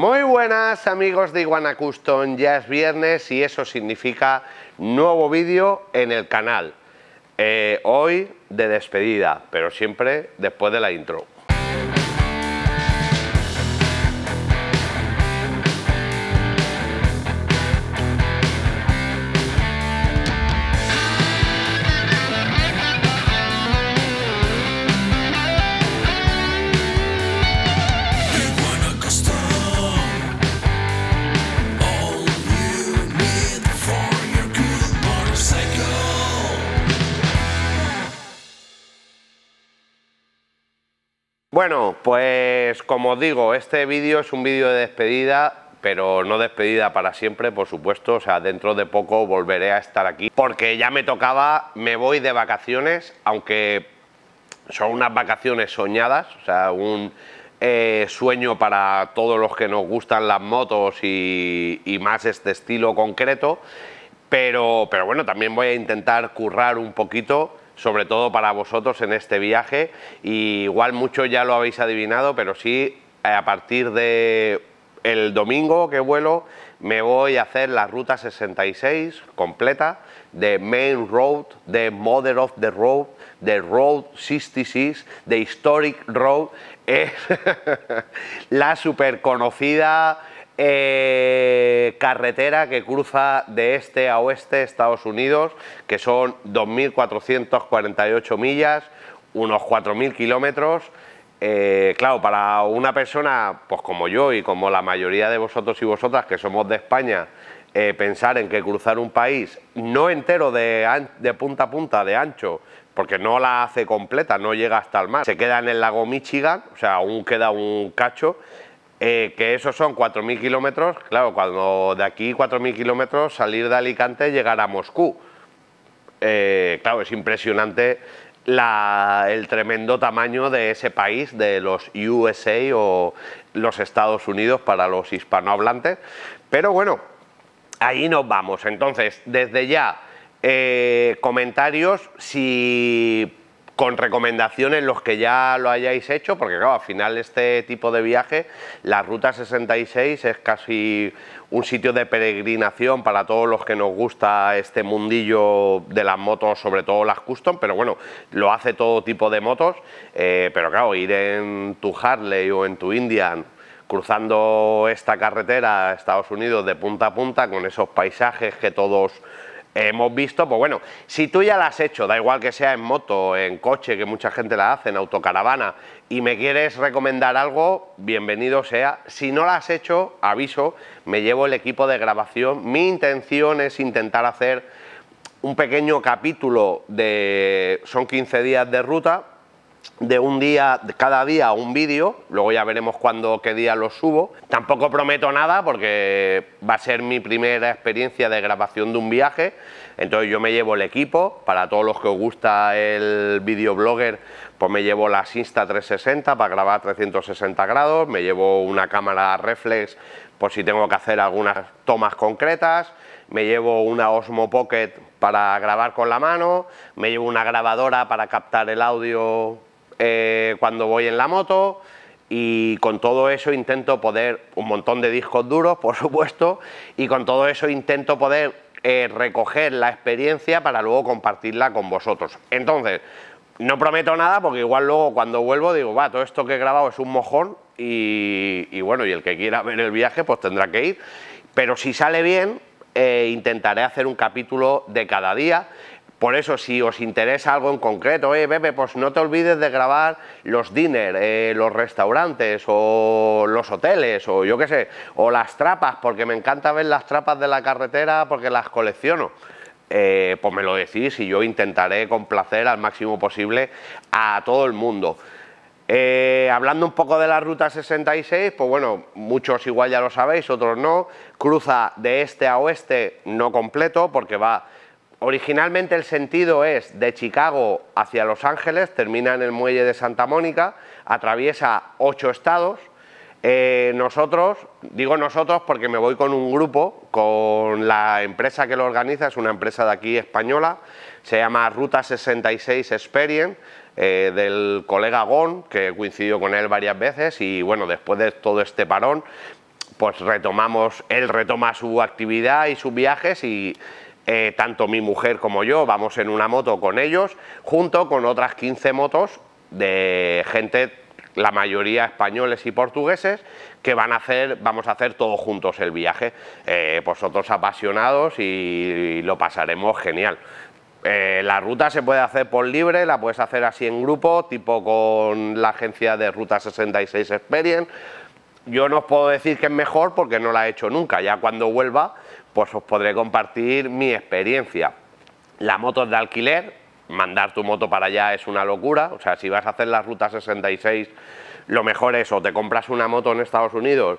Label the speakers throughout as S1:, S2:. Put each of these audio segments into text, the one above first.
S1: Muy buenas amigos de Iguana Custom, ya es viernes y eso significa nuevo vídeo en el canal. Eh, hoy de despedida, pero siempre después de la intro. Bueno, pues como digo, este vídeo es un vídeo de despedida pero no despedida para siempre, por supuesto. O sea, dentro de poco volveré a estar aquí. Porque ya me tocaba, me voy de vacaciones, aunque son unas vacaciones soñadas, o sea, un eh, sueño para todos los que nos gustan las motos y, y más este estilo concreto. Pero, pero bueno, también voy a intentar currar un poquito sobre todo para vosotros en este viaje. igual muchos ya lo habéis adivinado, pero sí, eh, a partir de el domingo que vuelo, me voy a hacer la ruta 66 completa de Main Road, de Mother of the Road, de Road 66, de Historic Road. Es la super conocida eh, carretera que cruza de este a oeste Estados Unidos, que son 2.448 millas, unos 4.000 kilómetros. Eh, claro, para una persona pues como yo y como la mayoría de vosotros y vosotras que somos de España, eh, pensar en que cruzar un país no entero de, de punta a punta, de ancho, porque no la hace completa, no llega hasta el mar, se queda en el lago Michigan, o sea, aún queda un cacho, eh, que esos son 4.000 kilómetros, claro, cuando de aquí 4.000 kilómetros salir de Alicante llegar a Moscú. Eh, claro, es impresionante el tremendo tamaño de ese país, de los USA o los Estados Unidos para los hispanohablantes. Pero bueno, ahí nos vamos. Entonces, desde ya, eh, comentarios si con recomendaciones los que ya lo hayáis hecho, porque claro, al final este tipo de viaje, la Ruta 66 es casi un sitio de peregrinación para todos los que nos gusta este mundillo de las motos, sobre todo las custom, pero bueno, lo hace todo tipo de motos, eh, pero claro, ir en tu Harley o en tu Indian cruzando esta carretera a Estados Unidos de punta a punta con esos paisajes que todos hemos visto, pues bueno, si tú ya la has hecho, da igual que sea en moto, en coche, que mucha gente la hace, en autocaravana, y me quieres recomendar algo, bienvenido sea. Si no la has hecho, aviso, me llevo el equipo de grabación. Mi intención es intentar hacer un pequeño capítulo de... Son 15 días de ruta, de un día, cada día un vídeo, luego ya veremos cuándo, qué día lo subo. Tampoco prometo nada porque va a ser mi primera experiencia de grabación de un viaje, entonces yo me llevo el equipo, para todos los que os gusta el videoblogger, pues me llevo la Insta360 para grabar 360 grados, me llevo una cámara reflex por si tengo que hacer algunas tomas concretas, me llevo una Osmo Pocket para grabar con la mano, me llevo una grabadora para captar el audio eh, cuando voy en la moto y con todo eso intento poder, un montón de discos duros por supuesto, y con todo eso intento poder eh, recoger la experiencia para luego compartirla con vosotros. Entonces, no prometo nada porque igual luego cuando vuelvo digo, va, todo esto que he grabado es un mojón y, bueno, y el que quiera ver el viaje pues tendrá que ir, pero si sale bien, eh, intentaré hacer un capítulo de cada día por eso, si os interesa algo en concreto, eh, Bebe, pues no te olvides de grabar los diners, eh, los restaurantes o los hoteles o yo qué sé, o las trapas, porque me encanta ver las trapas de la carretera porque las colecciono. Eh, pues me lo decís y yo intentaré complacer al máximo posible a todo el mundo. Eh, hablando un poco de la ruta 66, pues bueno, muchos igual ya lo sabéis, otros no. Cruza de este a oeste, no completo, porque va originalmente el sentido es de Chicago hacia Los Ángeles, termina en el muelle de Santa Mónica, atraviesa ocho estados. Eh, nosotros, digo nosotros porque me voy con un grupo, con la empresa que lo organiza, es una empresa de aquí española, se llama Ruta 66 Experience, eh, del colega Gon, que coincidió con él varias veces y bueno, después de todo este parón, pues retomamos, él retoma su actividad y sus viajes y eh, tanto mi mujer como yo vamos en una moto con ellos, junto con otras 15 motos de gente, la mayoría españoles y portugueses, que van a hacer, vamos a hacer todos juntos el viaje. Eh, vosotros apasionados y, lo pasaremos genial. Eh, la ruta se puede hacer por libre, la puedes hacer así en grupo, tipo con la agencia de Ruta 66 Experience. Yo no os puedo decir que es mejor porque no la he hecho nunca. Ya cuando vuelva pues os podré compartir mi experiencia. La moto es de alquiler, mandar tu moto para allá es una locura, o sea, si vas a hacer la ruta 66, lo mejor es o te compras una moto en Estados Unidos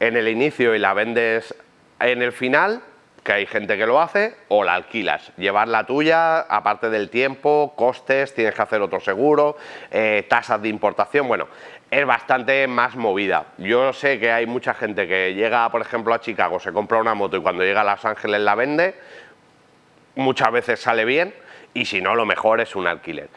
S1: en el inicio y la vendes en el final, que hay gente que lo hace, o la alquilas. Llevar la tuya, aparte del tiempo, costes, tienes que hacer otro seguro, eh, tasas de importación, bueno, es bastante más movida. Yo sé que hay mucha gente que llega, por ejemplo, a Chicago, se compra una moto y cuando llega a Los Ángeles la vende, muchas veces sale bien, y si no, lo mejor es un alquiler.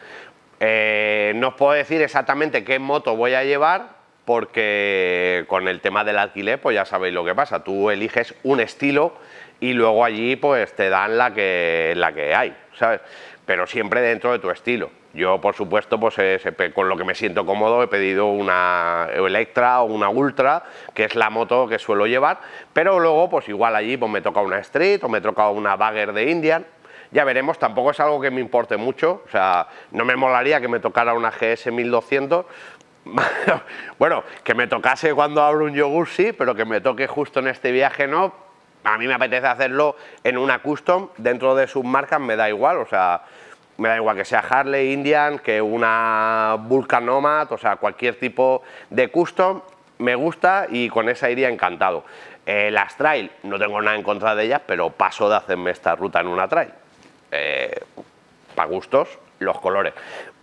S1: Eh, no os puedo decir exactamente qué moto voy a llevar, porque con el tema del alquiler, pues ya sabéis lo que pasa. Tú eliges un estilo y luego allí pues te dan la que, la que hay, ¿sabes? Pero siempre dentro de tu estilo. Yo, por supuesto, pues eh, con lo que me siento cómodo he pedido una Electra o una Ultra, que es la moto que suelo llevar, pero luego pues igual allí pues me toca una Street o me toca una Bagger de Indian, ya veremos, tampoco es algo que me importe mucho, o sea, no me molaría que me tocara una GS 1200, bueno, que me tocase cuando abro un yogur sí, pero que me toque justo en este viaje no, a mí me apetece hacerlo en una custom dentro de sus marcas, me da igual, o sea, me da igual que sea Harley, Indian, que una Vulcan Nomad, o sea, cualquier tipo de custom, me gusta y con esa iría encantado. Eh, las trail, no tengo nada en contra de ellas, pero paso de hacerme esta ruta en una trail. Eh, para gustos, los colores.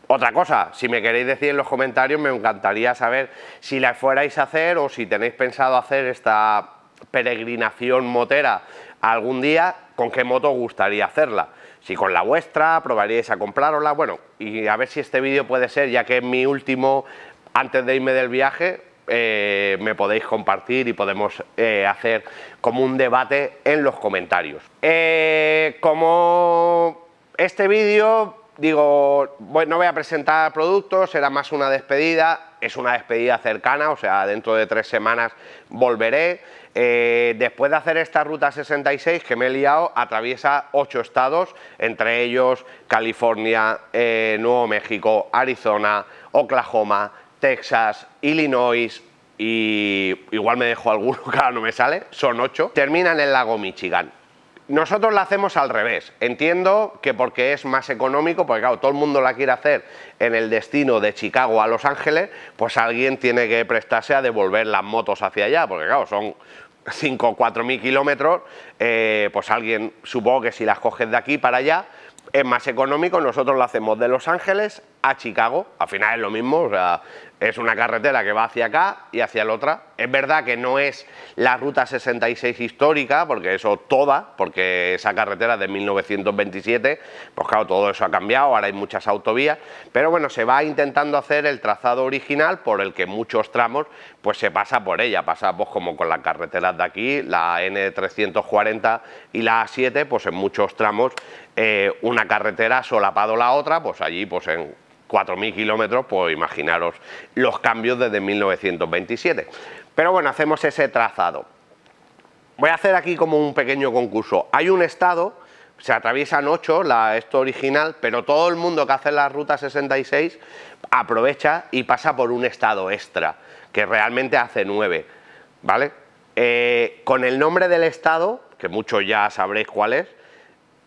S1: Otra cosa, si me queréis decir en los comentarios, me encantaría saber si la fuerais a hacer o si tenéis pensado hacer esta peregrinación motera algún día, ¿con qué moto gustaría hacerla? Si con la vuestra, probaríais a comprarosla bueno, y a ver si este vídeo puede ser, ya que es mi último antes de irme del viaje, eh, me podéis compartir y podemos eh, hacer como un debate en los comentarios. Eh, como este vídeo, digo, bueno no voy a presentar productos, será más una despedida, es una despedida cercana, o sea, dentro de tres semanas volveré. Eh, después de hacer esta ruta 66 que me he liado, atraviesa ocho estados, entre ellos California, eh, Nuevo México, Arizona, Oklahoma, Texas, Illinois, y igual me dejo alguno, ahora no me sale, son ocho, Termina en el lago Michigan. Nosotros la hacemos al revés. Entiendo que porque es más económico, porque claro, todo el mundo la quiere hacer en el destino de Chicago a Los Ángeles, pues alguien tiene que prestarse a devolver las motos hacia allá, porque claro, son 5 o 4 mil kilómetros, eh, pues alguien, supongo que si las coges de aquí para allá, es más económico, nosotros lo hacemos de Los Ángeles a Chicago, al final es lo mismo, o sea, es una carretera que va hacia acá y hacia la otra. Es verdad que no es la ruta 66 histórica, porque eso toda, porque esa carretera de 1927, pues claro, todo eso ha cambiado, ahora hay muchas autovías, pero bueno, se va intentando hacer el trazado original por el que muchos tramos pues se pasa por ella, pasa pues como con las carreteras de aquí, la N340 y la A7, pues en muchos tramos eh, una carretera solapado la otra, pues allí pues en 4.000 kilómetros, pues imaginaros los cambios desde 1927. Pero bueno, hacemos ese trazado. Voy a hacer aquí como un pequeño concurso. Hay un estado, se atraviesan 8, la, esto original, pero todo el mundo que hace la ruta 66 aprovecha y pasa por un estado extra, que realmente hace 9, ¿vale? Eh, con el nombre del estado, que muchos ya sabréis cuál es,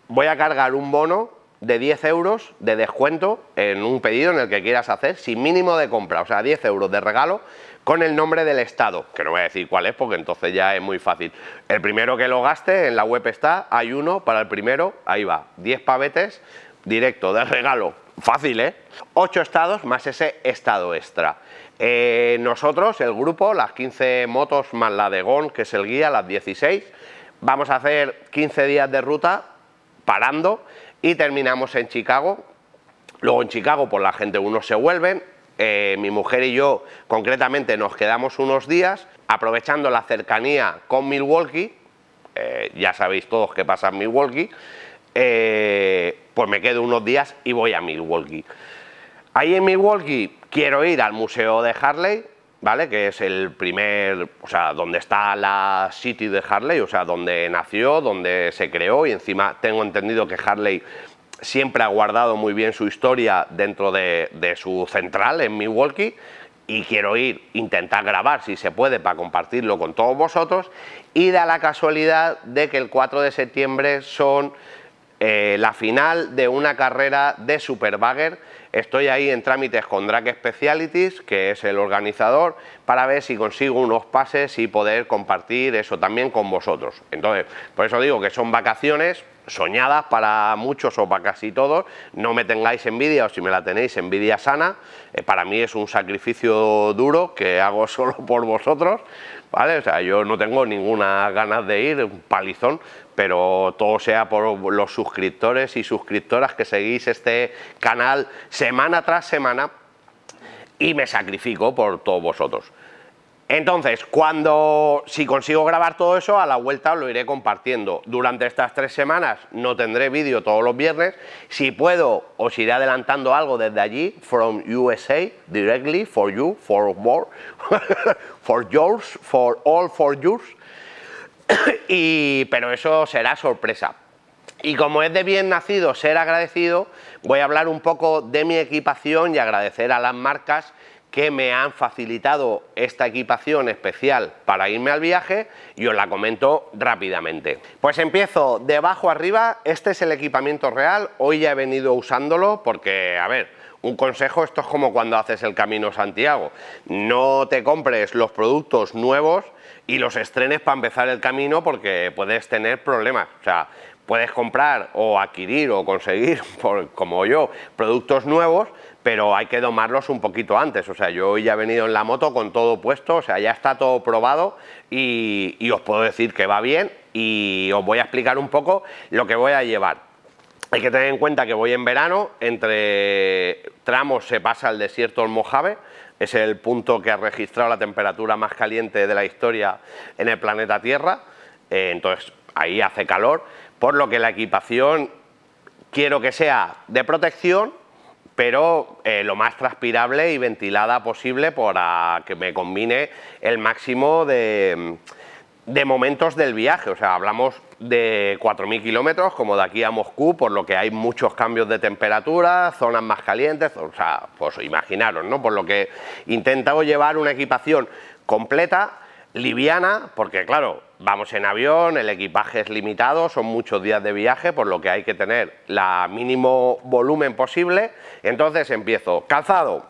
S1: voy a cargar un bono de 10 euros de descuento en un pedido en el que quieras hacer sin mínimo de compra, o sea, 10 euros de regalo con el nombre del estado, que no voy a decir cuál es porque entonces ya es muy fácil. El primero que lo gaste, en la web está, hay uno para el primero, ahí va, 10 pavetes directo de regalo, fácil, ¿eh? 8 estados más ese estado extra. Eh, nosotros, el grupo, las 15 motos más la de GON, que es el guía, las 16, vamos a hacer 15 días de ruta parando y terminamos en Chicago. Luego en Chicago, por la gente uno se vuelve. Eh, mi mujer y yo concretamente nos quedamos unos días aprovechando la cercanía con Milwaukee. Eh, ya sabéis todos qué pasa en Milwaukee. Eh, pues me quedo unos días y voy a Milwaukee. Ahí en Milwaukee quiero ir al Museo de Harley, ¿vale? Que es el primer, o sea, donde está la City de Harley, o sea, donde nació, donde se creó y encima tengo entendido que Harley siempre ha guardado muy bien su historia dentro de, de su central en Milwaukee y quiero ir, intentar grabar si se puede para compartirlo con todos vosotros y da la casualidad de que el 4 de septiembre son eh, la final de una carrera de Superbagger. Estoy ahí en trámites con Drag Specialities, que es el organizador, para ver si consigo unos pases y poder compartir eso también con vosotros. Entonces, por eso digo que son vacaciones soñadas para muchos o para casi todos. No me tengáis envidia o si me la tenéis, envidia sana. Eh, para mí es un sacrificio duro que hago solo por vosotros, ¿vale? O sea, yo no tengo ninguna ganas de ir, un palizón, pero todo sea por los suscriptores y suscriptoras que seguís este canal semana tras semana y me sacrifico por todos vosotros. Entonces, cuando si consigo grabar todo eso, a la vuelta lo iré compartiendo. Durante estas tres semanas no tendré vídeo todos los viernes. Si puedo, os iré adelantando algo desde allí, from USA, directly, for you, for more, for yours, for all for yours. y, pero eso será sorpresa. Y como es de bien nacido ser agradecido, voy a hablar un poco de mi equipación y agradecer a las marcas que me han facilitado esta equipación especial para irme al viaje y os la comento rápidamente. Pues empiezo de abajo arriba, este es el equipamiento real, hoy ya he venido usándolo porque, a ver, un consejo, esto es como cuando haces el Camino Santiago, no te compres los productos nuevos y los estrenes para empezar el camino porque puedes tener problemas. O sea, puedes comprar o adquirir o conseguir, como yo, productos nuevos, pero hay que domarlos un poquito antes. O sea, yo hoy ya he venido en la moto con todo puesto, o sea, ya está todo probado y, y os puedo decir que va bien y os voy a explicar un poco lo que voy a llevar. Hay que tener en cuenta que voy en verano, entre tramos se pasa el desierto del Mojave, es el punto que ha registrado la temperatura más caliente de la historia en el planeta Tierra, eh, entonces ahí hace calor, por lo que la equipación quiero que sea de protección, pero eh, lo más transpirable y ventilada posible para que me combine el máximo de, de momentos del viaje, o sea, hablamos de 4.000 kilómetros, como de aquí a Moscú, por lo que hay muchos cambios de temperatura, zonas más calientes, o sea, pues imaginaros, ¿no? Por lo que intentamos llevar una equipación completa, liviana, porque claro, vamos en avión, el equipaje es limitado, son muchos días de viaje, por lo que hay que tener la mínimo volumen posible. Entonces empiezo, calzado,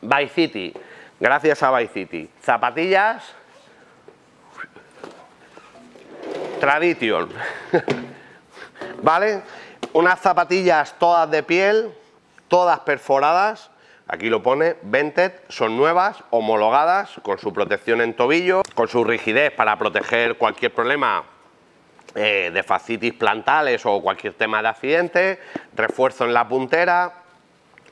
S1: Vice City, gracias a Vice City, zapatillas, Tradition. ¿Vale? Unas zapatillas todas de piel, todas perforadas. Aquí lo pone, vented, son nuevas, homologadas, con su protección en tobillo, con su rigidez para proteger cualquier problema eh, de fascitis plantales o cualquier tema de accidente, refuerzo en la puntera,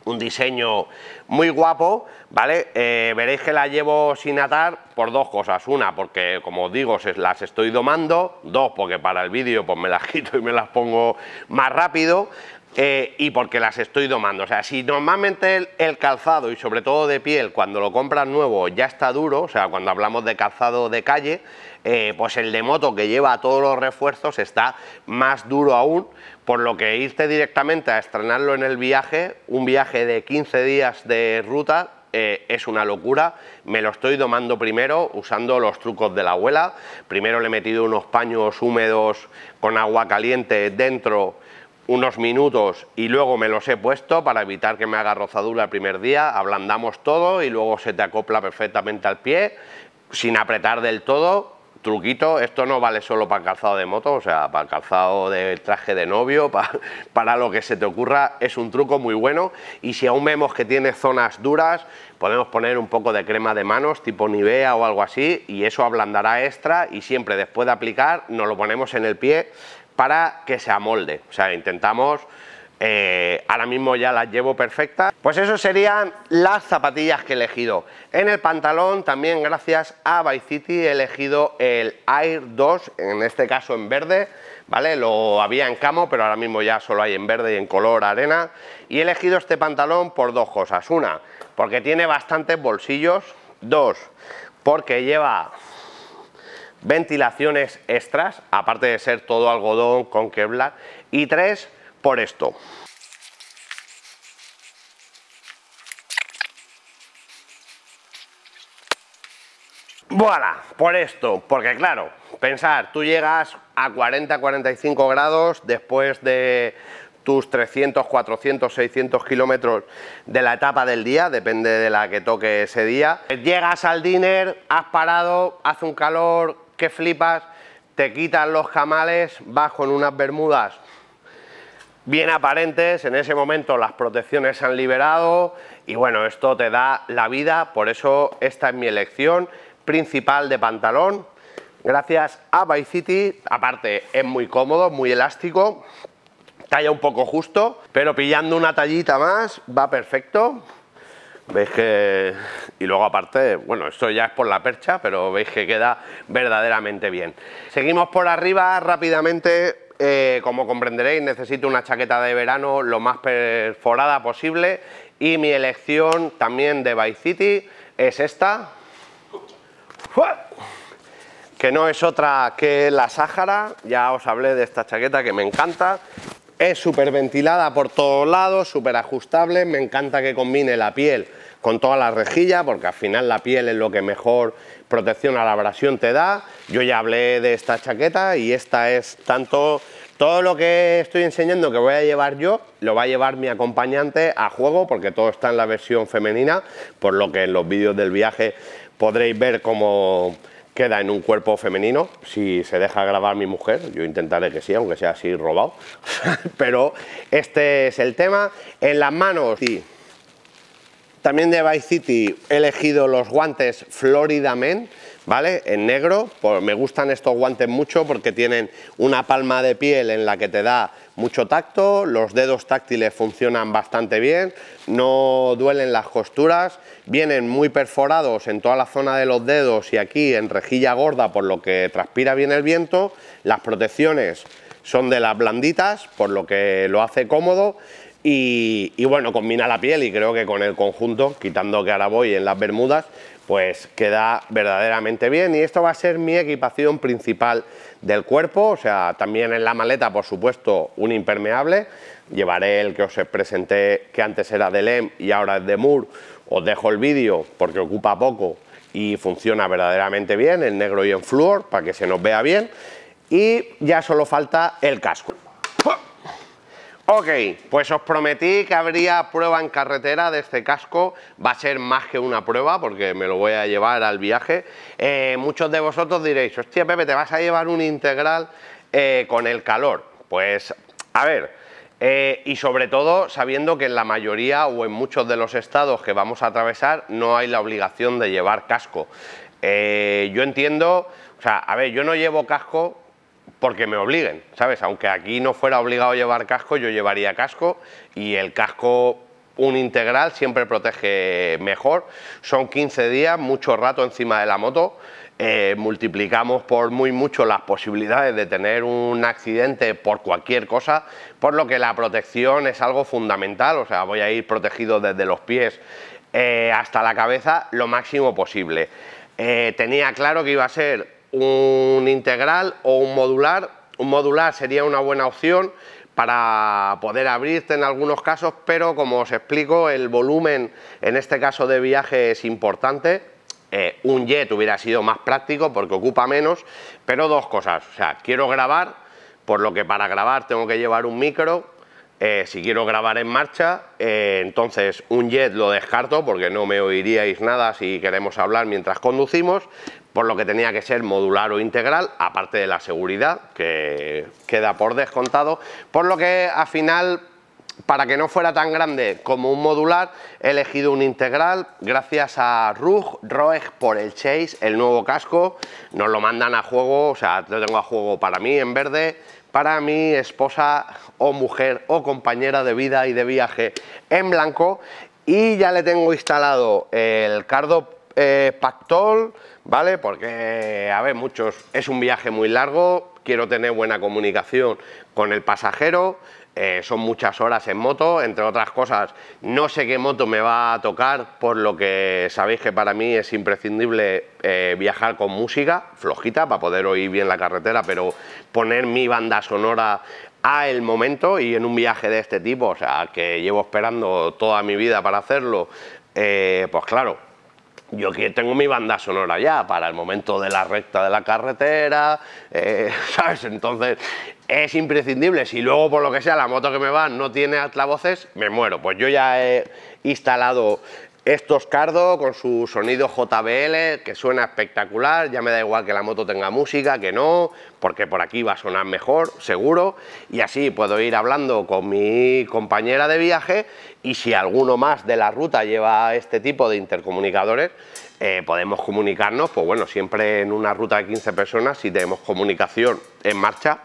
S1: un diseño muy guapo, ¿vale? Eh, veréis que la llevo sin atar por dos cosas. Una, porque como os digo, se, las estoy domando. Dos, porque para el vídeo pues me las quito y me las pongo más rápido. Eh, y porque las estoy domando. O sea, si normalmente el, calzado y sobre todo de piel, cuando lo compras nuevo ya está duro, o sea, cuando hablamos de calzado de calle, eh, pues el de moto que lleva todos los refuerzos está más duro aún, por lo que irte directamente a estrenarlo en el viaje, un viaje de 15 días de ruta, eh, es una locura. Me lo estoy domando primero usando los trucos de la abuela. Primero le he metido unos paños húmedos con agua caliente dentro unos minutos y luego me los he puesto para evitar que me haga rozadura el primer día, ablandamos todo y luego se te acopla perfectamente al pie, sin apretar del todo, truquito, esto no vale solo para el calzado de moto, o sea, para el calzado de traje de novio, para, lo que se te ocurra, es un truco muy bueno y si aún vemos que tiene zonas duras, podemos poner un poco de crema de manos, tipo Nivea o algo así, y eso ablandará extra y siempre después de aplicar nos lo ponemos en el pie para que se amolde, o sea, intentamos eh, ahora mismo ya las llevo perfectas. Pues eso serían las zapatillas que he elegido. En el pantalón también gracias a Vice City he elegido el Air 2, en este caso en verde, ¿vale? Lo había en camo, pero ahora mismo ya solo hay en verde y en color arena. Y he elegido este pantalón por dos cosas. Una, porque tiene bastantes bolsillos. Dos, porque lleva ventilaciones extras, aparte de ser todo algodón con Kevlar. Y tres, por esto. Voilà, por esto, porque claro, pensar, tú llegas a 40-45 grados después de tus 300, 400, 600 kilómetros de la etapa del día, depende de la que toque ese día. Llegas al diner, has parado, hace un calor que flipas, te quitan los camales, vas con unas bermudas bien aparentes, en ese momento las protecciones se han liberado y bueno, esto te da la vida, por eso esta es mi elección principal de pantalón, gracias a Vice City, aparte es muy cómodo, muy elástico, talla un poco justo, pero pillando una tallita más va perfecto. Veis que... y luego aparte, bueno, esto ya es por la percha, pero veis que queda verdaderamente bien. Seguimos por arriba rápidamente eh, como comprenderéis, necesito una chaqueta de verano lo más perforada posible y mi elección también de Vice City es esta, que no es otra que la Sáhara, ya os hablé de esta chaqueta que me encanta, es súper ventilada por todos lados, súper ajustable, me encanta que combine la piel con toda la rejilla, porque al final la piel es lo que mejor protección a la abrasión te da. Yo ya hablé de esta chaqueta y esta es tanto... Todo lo que estoy enseñando que voy a llevar yo, lo va a llevar mi acompañante a juego, porque todo está en la versión femenina, por lo que en los vídeos del viaje podréis ver cómo queda en un cuerpo femenino. Si se deja grabar mi mujer, yo intentaré que sí, aunque sea así robado. Pero este es el tema. En las manos... También de Vice City he elegido los guantes Florida ¿vale? En negro, me gustan estos guantes mucho porque tienen una palma de piel en la que te da mucho tacto, los dedos táctiles funcionan bastante bien, no duelen las costuras, vienen muy perforados en toda la zona de los dedos y aquí en rejilla gorda por lo que transpira bien el viento, las protecciones son de las blanditas, por lo que lo hace cómodo y, bueno, combina la piel y creo que con el conjunto, quitando que ahora voy en las bermudas, pues queda verdaderamente bien y esto va a ser mi equipación principal del cuerpo, o sea, también en la maleta, por supuesto, un impermeable, llevaré el que os presenté que antes era de LEM y ahora es de Moore, os dejo el vídeo porque ocupa poco y funciona verdaderamente bien, en negro y en flúor, para que se nos vea bien, y ya solo falta el casco. Ok, pues os prometí que habría prueba en carretera de este casco, va a ser más que una prueba porque me lo voy a llevar al viaje. Eh, muchos de vosotros diréis, hostia Pepe, te vas a llevar un integral eh, con el calor. Pues, a ver, eh, y sobre todo sabiendo que en la mayoría o en muchos de los estados que vamos a atravesar no hay la obligación de llevar casco. yo entiendo, o sea, a ver, yo no llevo casco porque me obliguen, ¿sabes? Aunque aquí no fuera obligado a llevar casco, yo llevaría casco y el casco un integral siempre protege mejor. Son 15 días, mucho rato encima de la moto. Eh, multiplicamos por muy mucho las posibilidades de tener un accidente por cualquier cosa, por lo que la protección es algo fundamental. O sea, voy a ir protegido desde los pies eh, hasta la cabeza lo máximo posible. Eh, tenía claro que iba a ser un integral o un modular. Un modular sería una buena opción para poder abrirte en algunos casos, pero como os explico, el volumen en este caso de viaje es importante. Eh, un jet hubiera sido más práctico porque ocupa menos, pero dos cosas. O sea, quiero grabar, por lo que para grabar tengo que llevar un micro eh, si quiero grabar en marcha, eh, entonces un jet lo descarto porque no me oiríais nada si queremos hablar mientras conducimos, por lo que tenía que ser modular o integral, aparte de la seguridad, que queda por descontado, por lo que al final, para que no fuera tan grande como un modular, he elegido un integral gracias a Rug Roeg por el Chase, el nuevo casco, nos lo mandan a juego, o sea, lo tengo a juego para mí en verde, para mi esposa o mujer o compañera de vida y de viaje en blanco y ya le tengo instalado el cardo eh, pactol, ¿vale? Porque, a ver, muchos, es un viaje muy largo, quiero tener buena comunicación con el pasajero, eh, son muchas horas en moto, entre otras cosas, no sé qué moto me va a tocar, por lo que sabéis que para mí es imprescindible eh, viajar con música flojita para poder oír bien la carretera, pero poner mi banda sonora a el momento y en un viaje de este tipo, o sea, que llevo esperando toda mi vida para hacerlo, eh, pues claro, yo aquí tengo mi banda sonora ya para el momento de la recta de la carretera, eh, ¿sabes? Entonces es imprescindible. Si luego, por lo que sea, la moto que me va no tiene altavoces, me muero. Pues yo ya he instalado estos Cardo con su sonido JBL que suena espectacular, ya me da igual que la moto tenga música, que no, porque por aquí va a sonar mejor, seguro, y así puedo ir hablando con mi compañera de viaje y si alguno más de la ruta lleva este tipo de intercomunicadores, eh, podemos comunicarnos, pues bueno, siempre en una ruta de 15 personas, si tenemos comunicación en marcha,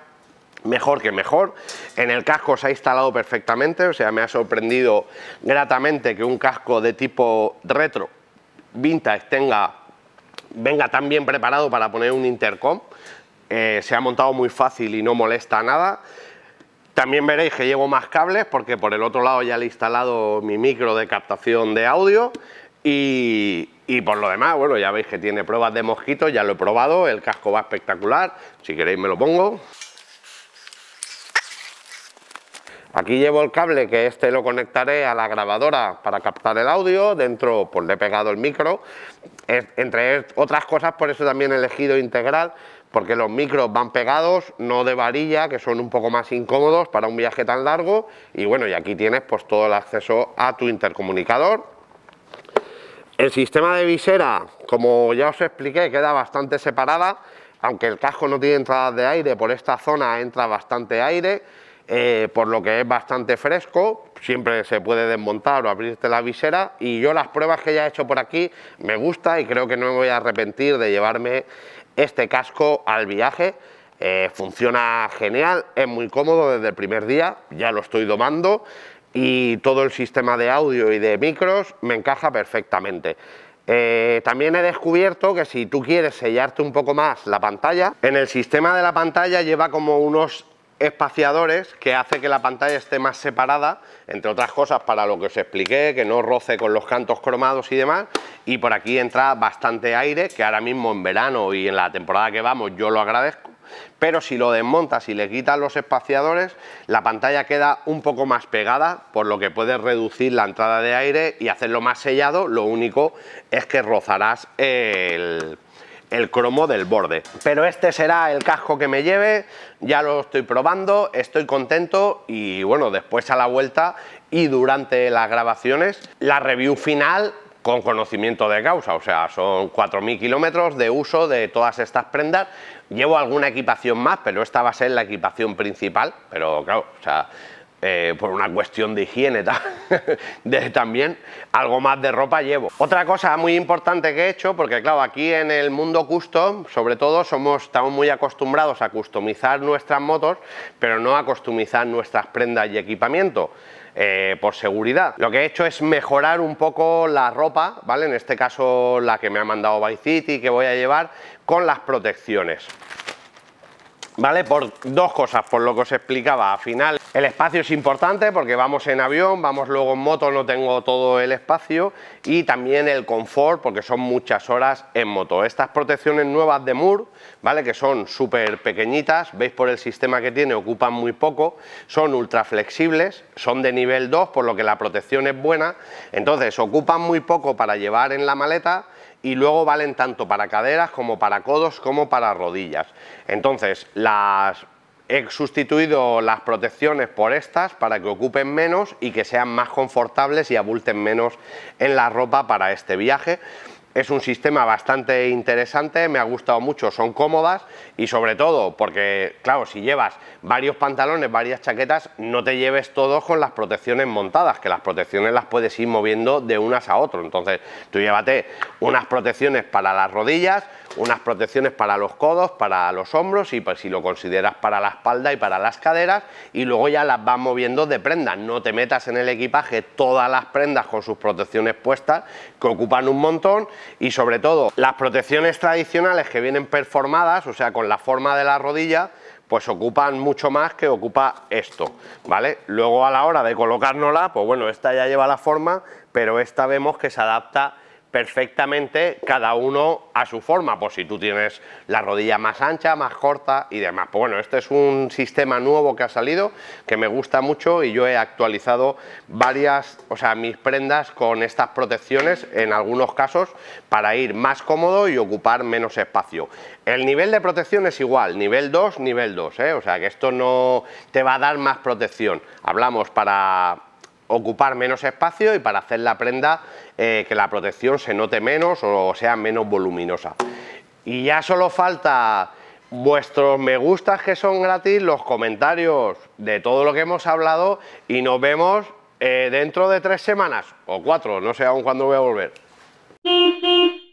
S1: mejor que mejor. En el casco se ha instalado perfectamente, o sea, me ha sorprendido gratamente que un casco de tipo retro, vintage, tenga, venga tan bien preparado para poner un intercom. Eh, se ha montado muy fácil y no molesta nada. También veréis que llevo más cables porque por el otro lado ya le he instalado mi micro de captación de audio y, y por lo demás, bueno, ya veis que tiene pruebas de mosquitos, ya lo he probado, el casco va espectacular, si queréis me lo pongo. Aquí llevo el cable que este lo conectaré a la grabadora para captar el audio, dentro pues le he pegado el micro, entre otras cosas por eso también he elegido integral, porque los micros van pegados, no de varilla, que son un poco más incómodos para un viaje tan largo, y bueno, y aquí tienes pues todo el acceso a tu intercomunicador. El sistema de visera, como ya os expliqué, queda bastante separada, aunque el casco no tiene entradas de aire, por esta zona entra bastante aire, eh, por lo que es bastante fresco, siempre se puede desmontar o abrirte la visera y yo las pruebas que ya he hecho por aquí me gusta y creo que no me voy a arrepentir de llevarme este casco al viaje, eh, funciona genial, es muy cómodo desde el primer día, ya lo estoy domando y todo el sistema de audio y de micros me encaja perfectamente. Eh, también he descubierto que si tú quieres sellarte un poco más la pantalla, en el sistema de la pantalla lleva como unos espaciadores que hace que la pantalla esté más separada, entre otras cosas para lo que os expliqué, que no roce con los cantos cromados y demás, y por aquí entra bastante aire, que ahora mismo en verano y en la temporada que vamos yo lo agradezco, pero si lo desmontas y le quitas los espaciadores, la pantalla queda un poco más pegada, por lo que puedes reducir la entrada de aire y hacerlo más sellado, lo único es que rozarás el el cromo del borde. Pero este será el casco que me lleve, ya lo estoy probando, estoy contento y bueno, después a la vuelta y durante las grabaciones, la review final con conocimiento de causa, o sea, son 4.000 kilómetros de uso de todas estas prendas. Llevo alguna equipación más, pero esta va a ser la equipación principal, pero claro, o sea, eh, por una cuestión de higiene también algo más de ropa llevo. Otra cosa muy importante que he hecho, porque claro, aquí en el mundo custom, sobre todo somos, estamos muy acostumbrados a customizar nuestras motos, pero no a customizar nuestras prendas y equipamiento. Eh, por seguridad. Lo que he hecho es mejorar un poco la ropa, ¿vale? En este caso la que me ha mandado By City, que voy a llevar, con las protecciones. ¿vale? Por dos cosas, por lo que os explicaba. Al final, el espacio es importante porque vamos en avión, vamos luego en moto, no tengo todo el espacio. Y también el confort, porque son muchas horas en moto. Estas protecciones nuevas de Moore, ¿vale? Que son súper pequeñitas, veis por el sistema que tiene, ocupan muy poco. Son ultra flexibles, son de nivel 2, por lo que la protección es buena. Entonces, ocupan muy poco para llevar en la maleta y luego valen tanto para caderas como para codos como para rodillas. Entonces, las he sustituido las protecciones por estas para que ocupen menos y que sean más confortables y abulten menos en la ropa para este viaje. Es un sistema bastante interesante, me ha gustado mucho, son cómodas y sobre todo porque, claro, si llevas varios pantalones, varias chaquetas, no te lleves todos con las protecciones montadas, que las protecciones las puedes ir moviendo de unas a otras, Entonces, tú llévate unas protecciones para las rodillas, unas protecciones para los codos, para los hombros y pues, si lo consideras para la espalda y para las caderas y luego ya las vas moviendo de prendas, no te metas en el equipaje todas las prendas con sus protecciones puestas que ocupan un montón y sobre todo las protecciones tradicionales que vienen performadas, o sea con la forma de la rodilla, pues ocupan mucho más que ocupa esto, ¿vale? Luego a la hora de colocárnosla, pues bueno, esta ya lleva la forma, pero esta vemos que se adapta perfectamente cada uno a su forma, por pues si tú tienes la rodilla más ancha, más corta y demás. Pues bueno, este es un sistema nuevo que ha salido, que me gusta mucho y yo he actualizado varias, o sea, mis prendas con estas protecciones en algunos casos para ir más cómodo y ocupar menos espacio. El nivel de protección es igual, nivel 2, nivel 2, ¿eh? o sea que esto no te va a dar más protección. Hablamos para ocupar menos espacio y para hacer la prenda eh, que la protección se note menos o sea menos voluminosa. Y ya solo falta vuestros me gustas que son gratis, los comentarios de todo lo que hemos hablado y nos vemos eh, dentro de tres semanas o cuatro, no sé aún cuándo voy a volver.